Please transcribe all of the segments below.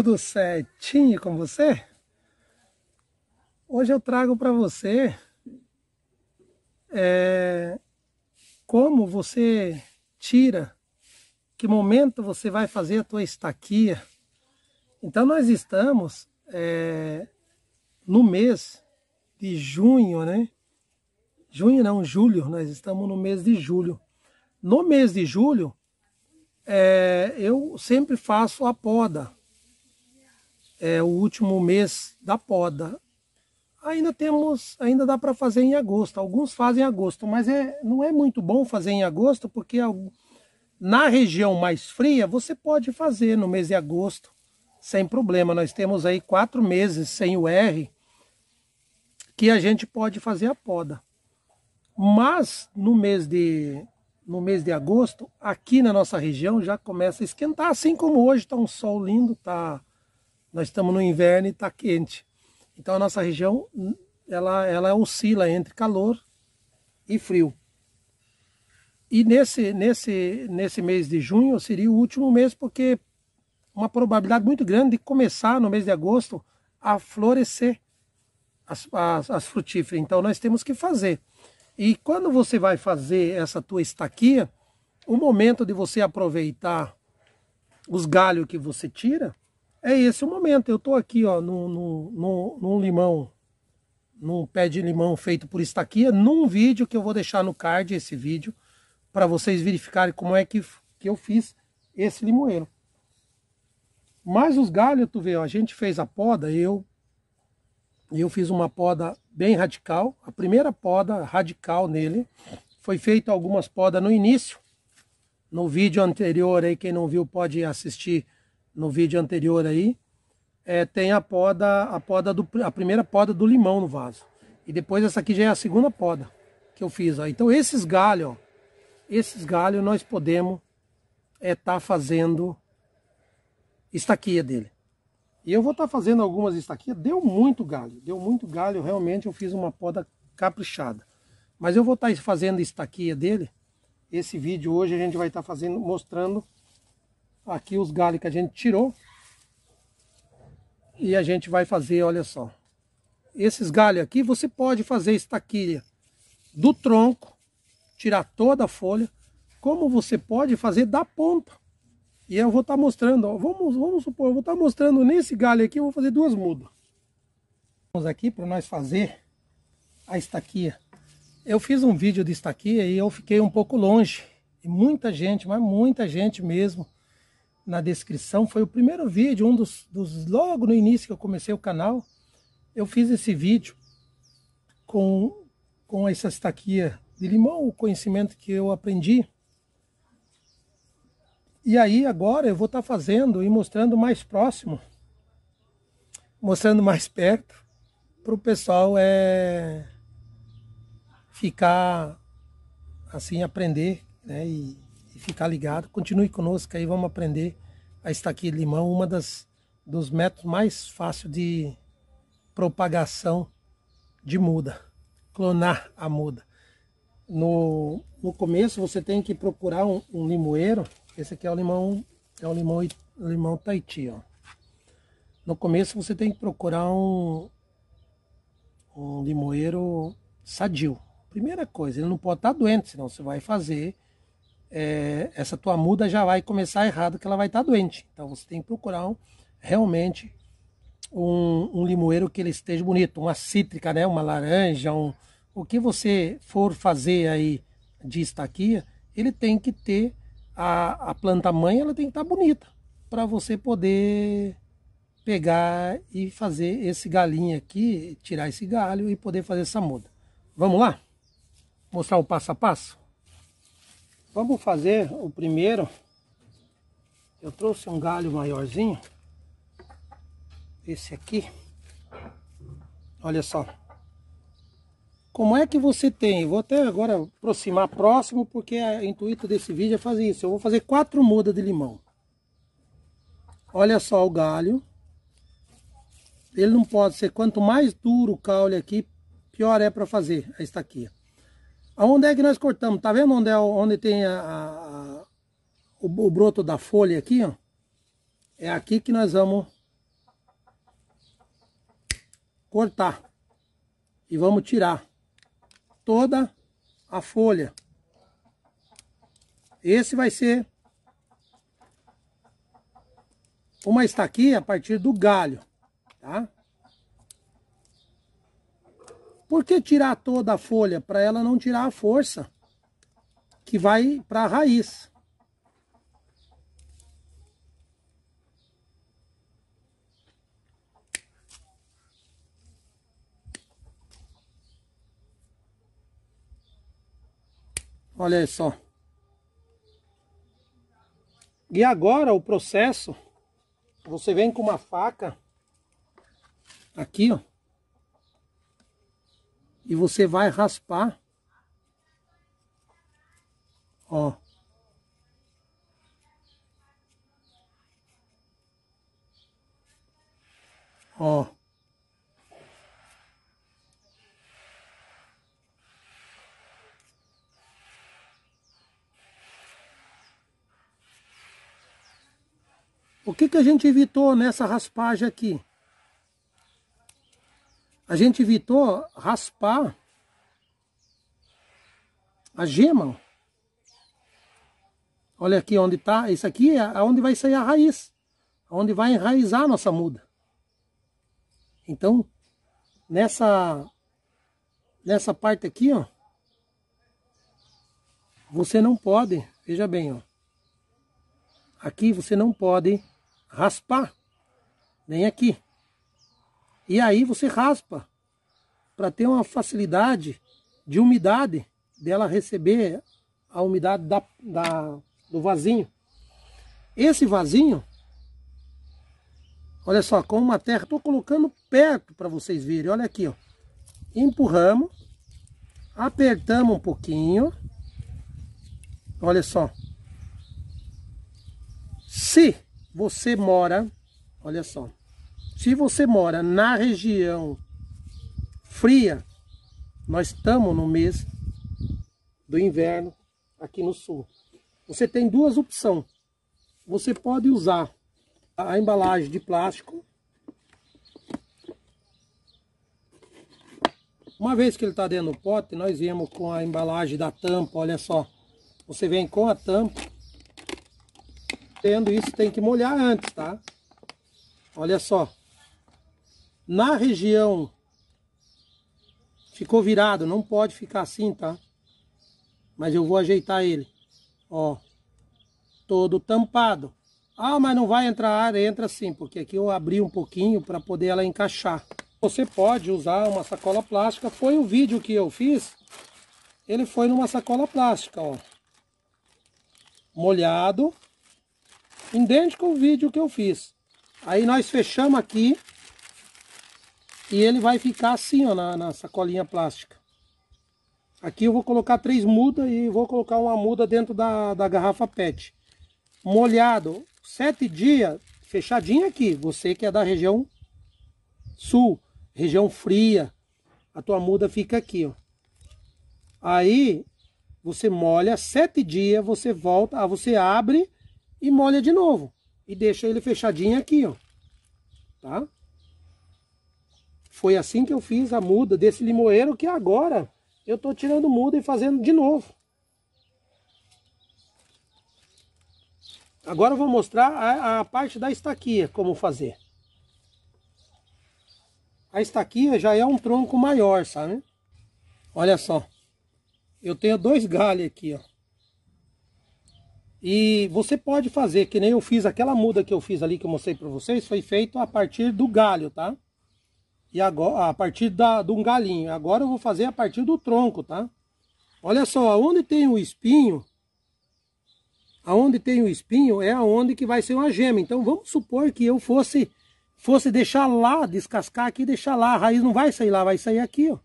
Tudo certinho com você? Hoje eu trago para você é, como você tira, que momento você vai fazer a tua estaquia. Então nós estamos é, no mês de junho, né? Junho não, julho, nós estamos no mês de julho. No mês de julho, é, eu sempre faço a poda é o último mês da poda. Ainda temos, ainda dá para fazer em agosto. Alguns fazem em agosto, mas é, não é muito bom fazer em agosto porque é na região mais fria você pode fazer no mês de agosto sem problema. Nós temos aí quatro meses sem o R que a gente pode fazer a poda. Mas no mês de no mês de agosto, aqui na nossa região já começa a esquentar, assim como hoje está um sol lindo, está nós estamos no inverno e está quente. Então a nossa região ela, ela oscila entre calor e frio. E nesse, nesse, nesse mês de junho seria o último mês, porque uma probabilidade muito grande de começar no mês de agosto a florescer as, as, as frutíferas. Então nós temos que fazer. E quando você vai fazer essa tua estaquia, o momento de você aproveitar os galhos que você tira é esse o momento. Eu estou aqui ó, no, no, no, num limão, num pé de limão feito por estaquia, num vídeo que eu vou deixar no card esse vídeo, para vocês verificarem como é que, que eu fiz esse limoeiro. Mas os galhos, tu vê, ó, a gente fez a poda, eu, eu fiz uma poda bem radical. A primeira poda radical nele foi feita algumas podas no início. No vídeo anterior aí, quem não viu pode assistir no vídeo anterior aí, é, tem a poda, a poda do, a primeira poda do limão no vaso. E depois essa aqui já é a segunda poda que eu fiz. Ó. Então esses galhos, ó, esses galhos nós podemos estar é, tá fazendo estaquia dele. E eu vou estar tá fazendo algumas estaquias. Deu muito galho, deu muito galho. Realmente eu fiz uma poda caprichada. Mas eu vou estar tá fazendo estaquia dele. Esse vídeo hoje a gente vai estar tá fazendo, mostrando Aqui os galhos que a gente tirou. E a gente vai fazer, olha só. Esses galhos aqui, você pode fazer estaquilha do tronco, tirar toda a folha, como você pode fazer da ponta. E eu vou estar tá mostrando, ó, vamos, vamos supor, eu vou estar tá mostrando nesse galho aqui, eu vou fazer duas mudas. Vamos aqui para nós fazer a estaquia. Eu fiz um vídeo de estaquia e eu fiquei um pouco longe. E muita gente, mas muita gente mesmo, na descrição. Foi o primeiro vídeo, um dos, dos logo no início que eu comecei o canal. Eu fiz esse vídeo com, com essa estaquia de limão, o conhecimento que eu aprendi. E aí agora eu vou estar tá fazendo e mostrando mais próximo, mostrando mais perto, para o pessoal é, ficar assim, aprender né, e e ficar ligado. Continue conosco aí, vamos aprender a estaquia de limão, uma das dos métodos mais fáceis de propagação de muda, clonar a muda. No, no começo você tem que procurar um, um limoeiro, esse aqui é o limão, é o limão, limão Tahiti, ó. No começo você tem que procurar um, um limoeiro sadio. Primeira coisa, ele não pode estar tá doente, senão você vai fazer é, essa tua muda já vai começar errado, que ela vai estar tá doente. Então você tem que procurar um, realmente um, um, limoeiro que ele esteja bonito, uma cítrica, né, uma laranja, um, o que você for fazer aí de estaquia, ele tem que ter a, a planta mãe, ela tem que estar tá bonita para você poder pegar e fazer esse galinho aqui, tirar esse galho e poder fazer essa muda. Vamos lá? Mostrar o passo a passo? Vamos fazer o primeiro. Eu trouxe um galho maiorzinho. Esse aqui. Olha só. Como é que você tem? Vou até agora aproximar próximo, porque o é intuito desse vídeo é fazer isso. Eu vou fazer quatro mudas de limão. Olha só o galho. Ele não pode ser, quanto mais duro o caule aqui, pior é para fazer a estaquia. Aonde é que nós cortamos? Tá vendo onde, é, onde tem a, a, o, o broto da folha aqui, ó? É aqui que nós vamos cortar. E vamos tirar toda a folha. Esse vai ser uma estaquinha a partir do galho, tá? Por que tirar toda a folha? Para ela não tirar a força que vai para a raiz. Olha só. E agora o processo, você vem com uma faca aqui, ó e você vai raspar. Ó. Ó. O que, que a gente evitou nessa raspagem aqui? a gente evitou raspar a gema. Olha aqui onde está, isso aqui é onde vai sair a raiz, onde vai enraizar a nossa muda. Então, nessa, nessa parte aqui, ó, você não pode, veja bem, ó, aqui você não pode raspar, nem aqui. E aí você raspa para ter uma facilidade de umidade dela receber a umidade da, da, do vasinho. Esse vasinho, olha só, com uma terra, estou colocando perto para vocês verem, olha aqui, ó. empurramos, apertamos um pouquinho, olha só. Se você mora, olha só, se você mora na região fria, nós estamos no mês do inverno aqui no sul. Você tem duas opções. Você pode usar a embalagem de plástico. Uma vez que ele está dentro do pote, nós viemos com a embalagem da tampa, olha só. Você vem com a tampa. Tendo isso, tem que molhar antes, tá? Olha só na região ficou virado, não pode ficar assim, tá? Mas eu vou ajeitar ele, ó, todo tampado. Ah, mas não vai entrar ar, entra sim, porque aqui eu abri um pouquinho para poder ela encaixar. Você pode usar uma sacola plástica, foi o vídeo que eu fiz, ele foi numa sacola plástica, ó. Molhado, idêntico ao vídeo que eu fiz. Aí nós fechamos aqui, e ele vai ficar assim, ó, na, na sacolinha plástica. Aqui eu vou colocar três mudas e vou colocar uma muda dentro da, da garrafa PET. Molhado, sete dias, fechadinho aqui. Você que é da região sul, região fria, a tua muda fica aqui, ó. Aí você molha sete dias, você volta, ah, você abre e molha de novo. E deixa ele fechadinho aqui, ó. Tá? Foi assim que eu fiz a muda desse limoeiro que agora eu estou tirando muda e fazendo de novo. Agora eu vou mostrar a, a parte da estaquia, como fazer. A estaquia já é um tronco maior, sabe? Olha só. Eu tenho dois galhos aqui, ó. E você pode fazer, que nem eu fiz aquela muda que eu fiz ali que eu mostrei para vocês, foi feito a partir do galho, tá? E agora, a partir da, de um galinho. Agora eu vou fazer a partir do tronco, tá? Olha só, onde tem o espinho, aonde tem o espinho é aonde que vai ser uma gema. Então vamos supor que eu fosse fosse deixar lá, descascar aqui, deixar lá, a raiz não vai sair lá, vai sair aqui, ó.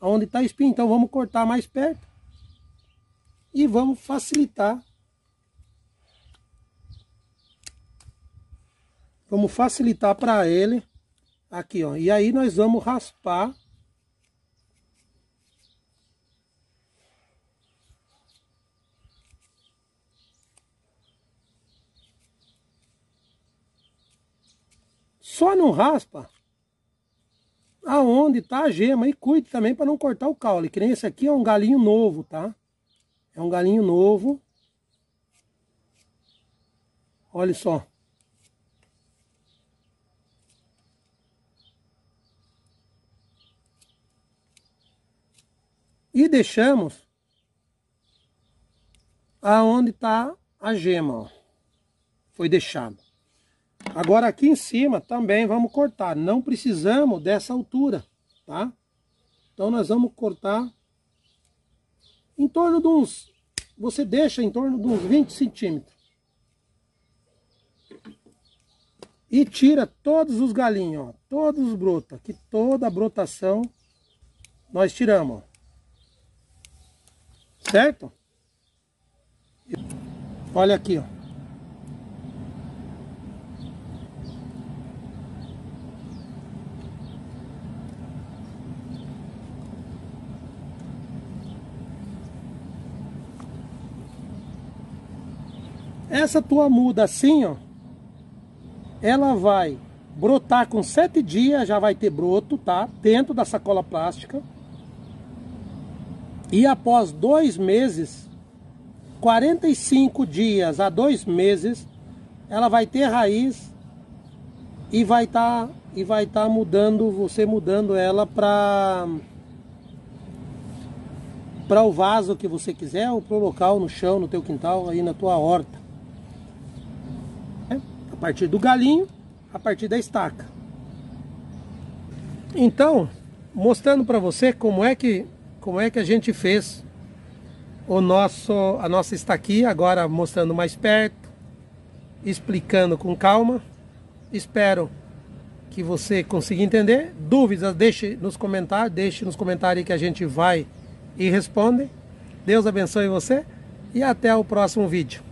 Aonde está espinho. Então vamos cortar mais perto. E vamos facilitar. Vamos facilitar para ele Aqui, ó. E aí nós vamos raspar. Só não raspa aonde tá a gema e cuide também para não cortar o caule. Que nem esse aqui é um galinho novo, tá? É um galinho novo. Olha só. e deixamos aonde está a gema, ó. foi deixado. Agora aqui em cima também vamos cortar, não precisamos dessa altura, tá? Então nós vamos cortar em torno de uns, você deixa em torno de uns 20 centímetros. E tira todos os galinhos, ó, todos os brotos, que toda a brotação nós tiramos, ó. Certo? Olha aqui, ó. Essa tua muda assim, ó, ela vai brotar com sete dias, já vai ter broto, tá? Dentro da sacola plástica. E após dois meses, 45 dias a dois meses, ela vai ter raiz e vai estar tá, e vai estar tá mudando, você mudando ela para para o vaso que você quiser ou para o local no chão, no teu quintal, aí na tua horta. É? A partir do galinho, a partir da estaca. Então, mostrando para você como é que como é que a gente fez o nosso, a nossa está aqui agora mostrando mais perto, explicando com calma. Espero que você consiga entender. Dúvidas, deixe nos comentários, deixe nos comentários que a gente vai e responde. Deus abençoe você e até o próximo vídeo.